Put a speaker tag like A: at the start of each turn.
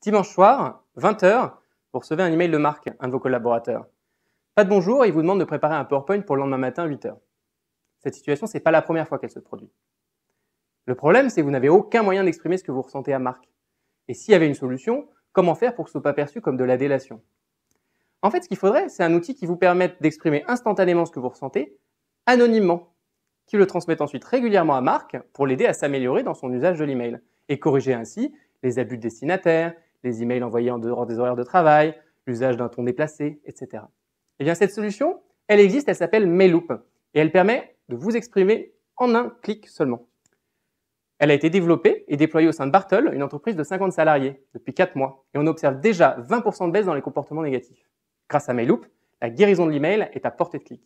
A: dimanche soir, 20h, vous recevez un email de Marc, un de vos collaborateurs. Pas de bonjour, il vous demande de préparer un PowerPoint pour le lendemain matin, 8h. Cette situation, ce n'est pas la première fois qu'elle se produit. Le problème, c'est que vous n'avez aucun moyen d'exprimer ce que vous ressentez à Marc. Et s'il y avait une solution, comment faire pour que ce ne soit pas perçu comme de la délation En fait, ce qu'il faudrait, c'est un outil qui vous permette d'exprimer instantanément ce que vous ressentez, anonymement, qui le transmette ensuite régulièrement à Marc pour l'aider à s'améliorer dans son usage de l'email et corriger ainsi les abus de destinataire, les emails envoyés en dehors des horaires de travail, l'usage d'un ton déplacé, etc. Eh bien, cette solution, elle existe, elle s'appelle Mailoop et elle permet de vous exprimer en un clic seulement. Elle a été développée et déployée au sein de Bartle, une entreprise de 50 salariés, depuis 4 mois, et on observe déjà 20% de baisse dans les comportements négatifs. Grâce à Mailoop, la guérison de l'email est à portée de clic.